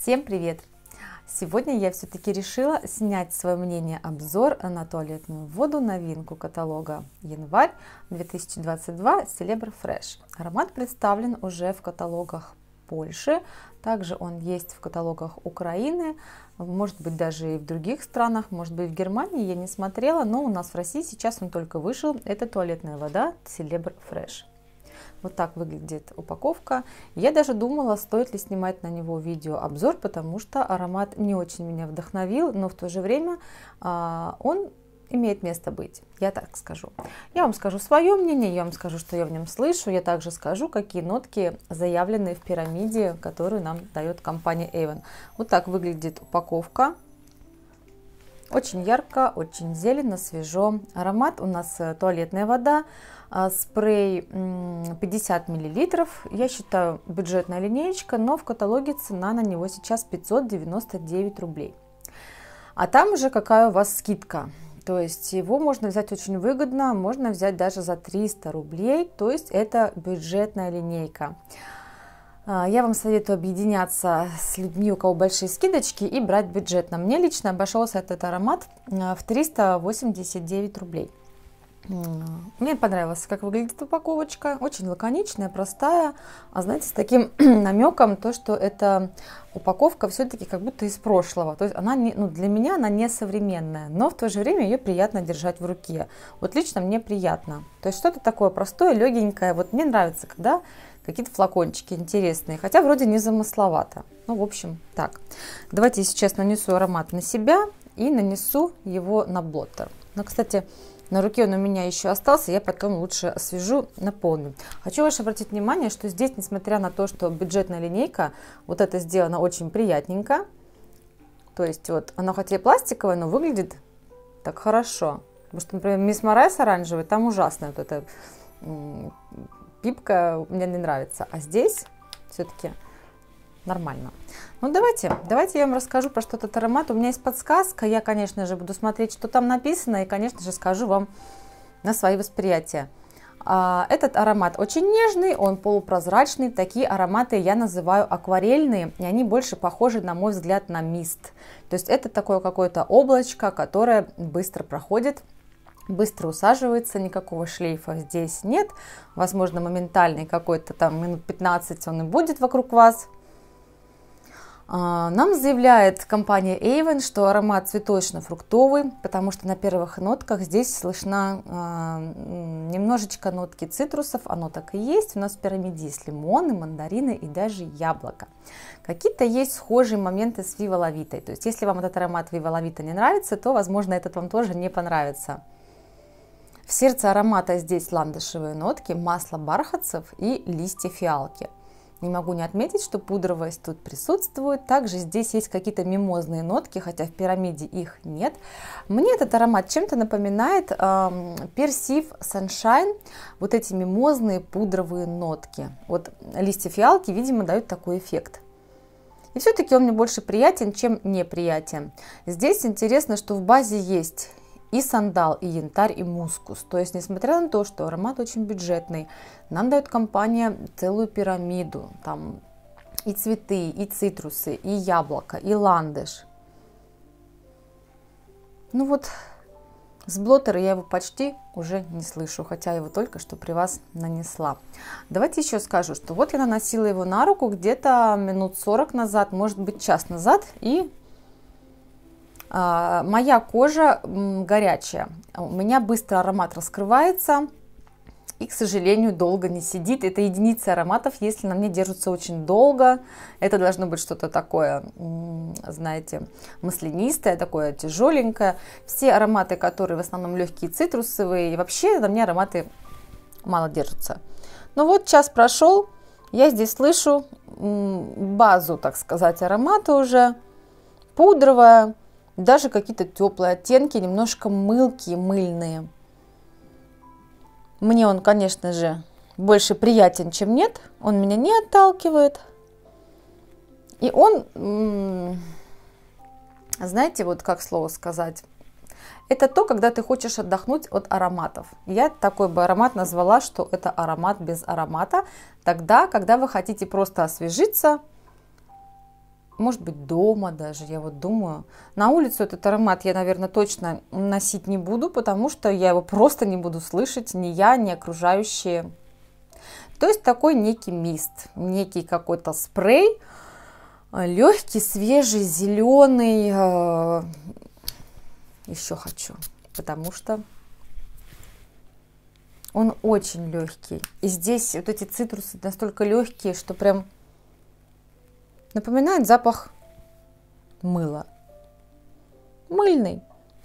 Всем привет! Сегодня я все-таки решила снять свое мнение обзор на туалетную воду новинку каталога январь 2022 Celebr Fresh. Аромат представлен уже в каталогах Польши, также он есть в каталогах Украины, может быть даже и в других странах, может быть в Германии, я не смотрела, но у нас в России сейчас он только вышел. Это туалетная вода Celebr Fresh. Вот так выглядит упаковка. Я даже думала, стоит ли снимать на него видеообзор, потому что аромат не очень меня вдохновил, но в то же время а, он имеет место быть, я так скажу. Я вам скажу свое мнение, я вам скажу, что я в нем слышу, я также скажу, какие нотки заявлены в пирамиде, которую нам дает компания Avon. Вот так выглядит упаковка очень ярко, очень зелено, свежо. Аромат у нас э, туалетная вода, а, спрей 50 мл. Я считаю бюджетная линеечка, но в каталоге цена на него сейчас 599 рублей. А там уже какая у вас скидка. То есть его можно взять очень выгодно, можно взять даже за 300 рублей, то есть это бюджетная линейка. А, я вам советую объединяться с людьми, у кого большие скидочки, и брать бюджетно. Мне лично обошелся этот аромат а, в 389 рублей. Мне понравилось, как выглядит упаковочка. Очень лаконичная, простая. А знаете, с таким намеком, то, что эта упаковка все-таки как будто из прошлого. То есть она не, ну, для меня она не современная, но в то же время ее приятно держать в руке. Вот лично мне приятно. То есть что-то такое простое, легенькое. Вот мне нравится, когда какие-то флакончики интересные, хотя вроде не замысловато. Ну, в общем, так. Давайте я сейчас нанесу аромат на себя и нанесу его на блоттер. Ну кстати, на руке он у меня еще остался, я потом лучше освежу, наполню. Хочу ваше обратить внимание, что здесь, несмотря на то, что бюджетная линейка, вот это сделано очень приятненько. То есть вот оно хотя и пластиковое, но выглядит так хорошо. Потому что, например, Мисс Морайс оранжевый, там ужасная вот эта пипка, мне не нравится. А здесь все-таки нормально. Ну давайте, давайте я вам расскажу про что этот аромат. У меня есть подсказка, я, конечно же, буду смотреть, что там написано, и, конечно же, скажу вам на свои восприятия. А, этот аромат очень нежный, он полупрозрачный. Такие ароматы я называю акварельные, и они больше похожи, на мой взгляд, на мист. То есть это такое какое-то облачко, которое быстро проходит, быстро усаживается, никакого шлейфа здесь нет. Возможно, моментальный какой-то там минут 15 он и будет вокруг вас. А, нам заявляет компания Avon, что аромат цветочно-фруктовый, потому что на первых нотках здесь слышна а, немножечко нотки цитрусов, оно так и есть. У нас в пирамиде есть лимоны, мандарины и даже яблоко. Какие-то есть схожие моменты с виволовитой, то есть если вам этот аромат виволовита не нравится, то, возможно, этот вам тоже не понравится. В сердце аромата здесь ландышевые нотки, масло бархатцев и листья фиалки – не могу не отметить, что пудровость тут присутствует. Также здесь есть какие-то мимозные нотки, хотя в пирамиде их нет. Мне этот аромат чем-то напоминает эм, персив Sunshine, вот эти мимозные пудровые нотки. Вот листья фиалки, видимо, дают такой эффект. И все-таки он мне больше приятен, чем неприятен. Здесь интересно, что в базе есть и сандал, и янтарь, и мускус. То есть, несмотря на то, что аромат очень бюджетный, нам дает компания целую пирамиду. Там и цветы, и цитрусы, и яблоко, и ландыш. Ну вот, с блоттера я его почти уже не слышу, хотя его только что при вас нанесла. Давайте еще скажу, что вот я наносила его на руку где-то минут 40 назад, может быть час назад, и а, моя кожа горячая, у меня быстро аромат раскрывается и, к сожалению, долго не сидит. Это единицы ароматов, если на мне держатся очень долго. Это должно быть что-то такое, знаете, маслянистое, такое тяжеленькое. Все ароматы, которые в основном легкие цитрусовые, и вообще на мне ароматы мало держатся. Ну вот час прошел, я здесь слышу базу, так сказать, аромата уже, пудровая, даже какие-то теплые оттенки, немножко мылкие, мыльные. Мне он, конечно же, больше приятен, чем нет. Он меня не отталкивает. И он, знаете, вот как слово сказать, это то, когда ты хочешь отдохнуть от ароматов. Я такой бы аромат назвала, что это аромат без аромата. Тогда, когда вы хотите просто освежиться, может быть, дома даже, я вот думаю. На улицу этот аромат я, наверное, точно носить не буду, потому что я его просто не буду слышать, ни я, ни окружающие. То есть такой некий мист, некий какой-то спрей, легкий, свежий, зеленый. Э, Еще хочу, потому что он очень легкий. И здесь вот эти цитрусы настолько легкие, что прям Напоминает запах мыла. Мыльный,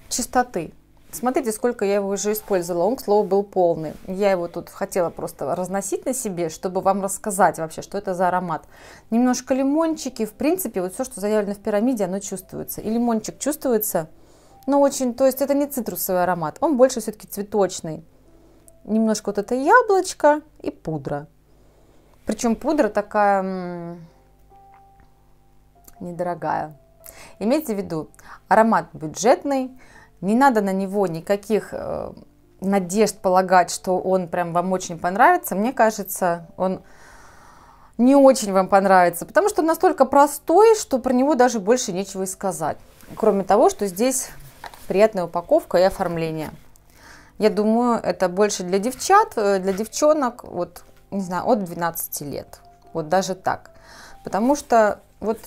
чистоты. Смотрите, сколько я его уже использовала. Он, к слову, был полный. Я его тут хотела просто разносить на себе, чтобы вам рассказать вообще, что это за аромат. Немножко лимончики. В принципе, вот все, что заявлено в пирамиде, оно чувствуется. И лимончик чувствуется, но очень... То есть это не цитрусовый аромат. Он больше все-таки цветочный. Немножко вот это яблочко и пудра. Причем пудра такая недорогая. Имейте в виду, аромат бюджетный, не надо на него никаких э, надежд полагать, что он прям вам очень понравится. Мне кажется, он не очень вам понравится, потому что он настолько простой, что про него даже больше нечего и сказать. Кроме того, что здесь приятная упаковка и оформление. Я думаю, это больше для девчат, э, для девчонок, вот, не знаю, от 12 лет. Вот даже так. Потому что вот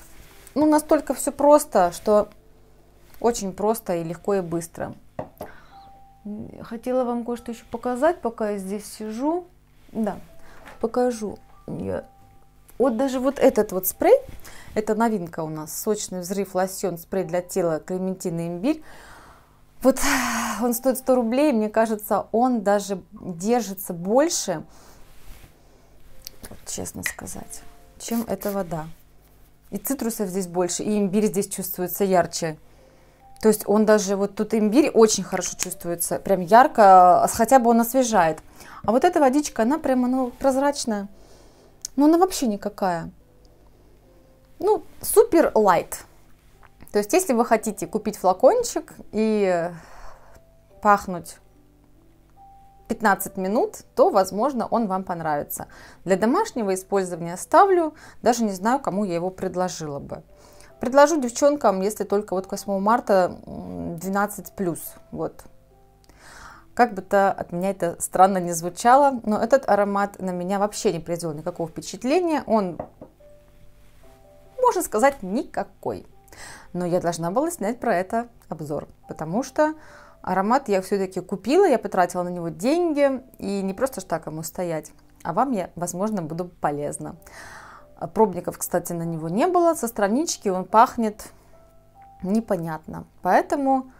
ну, настолько все просто, что очень просто и легко и быстро. Хотела вам кое-что еще показать, пока я здесь сижу. Да, покажу. Я... Вот даже вот этот вот спрей, это новинка у нас, сочный взрыв лосьон, спрей для тела, клементин и имбирь. Вот он стоит 100 рублей, мне кажется, он даже держится больше, вот, честно сказать, чем эта вода. И цитрусов здесь больше, и имбирь здесь чувствуется ярче. То есть он даже, вот тут имбирь очень хорошо чувствуется, прям ярко, а, хотя бы он освежает. А вот эта водичка, она прям ну, прозрачная. Ну, она вообще никакая. Ну, супер лайт. То есть, если вы хотите купить флакончик и пахнуть 15 минут, то, возможно, он вам понравится. Для домашнего использования ставлю, даже не знаю, кому я его предложила бы. Предложу девчонкам, если только вот к 8 марта 12+, вот, как бы то от меня это странно не звучало, но этот аромат на меня вообще не произвел никакого впечатления. Он, можно сказать, никакой. Но я должна была снять про это обзор, потому что Аромат я все-таки купила, я потратила на него деньги, и не просто ж так ему стоять, а вам я, возможно, буду полезна. А пробников, кстати, на него не было, со странички он пахнет непонятно, поэтому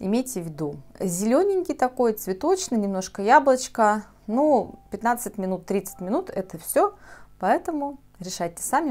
имейте в виду. Зелененький такой, цветочный, немножко яблочко, ну, 15 минут, 30 минут это все, поэтому решайте сами.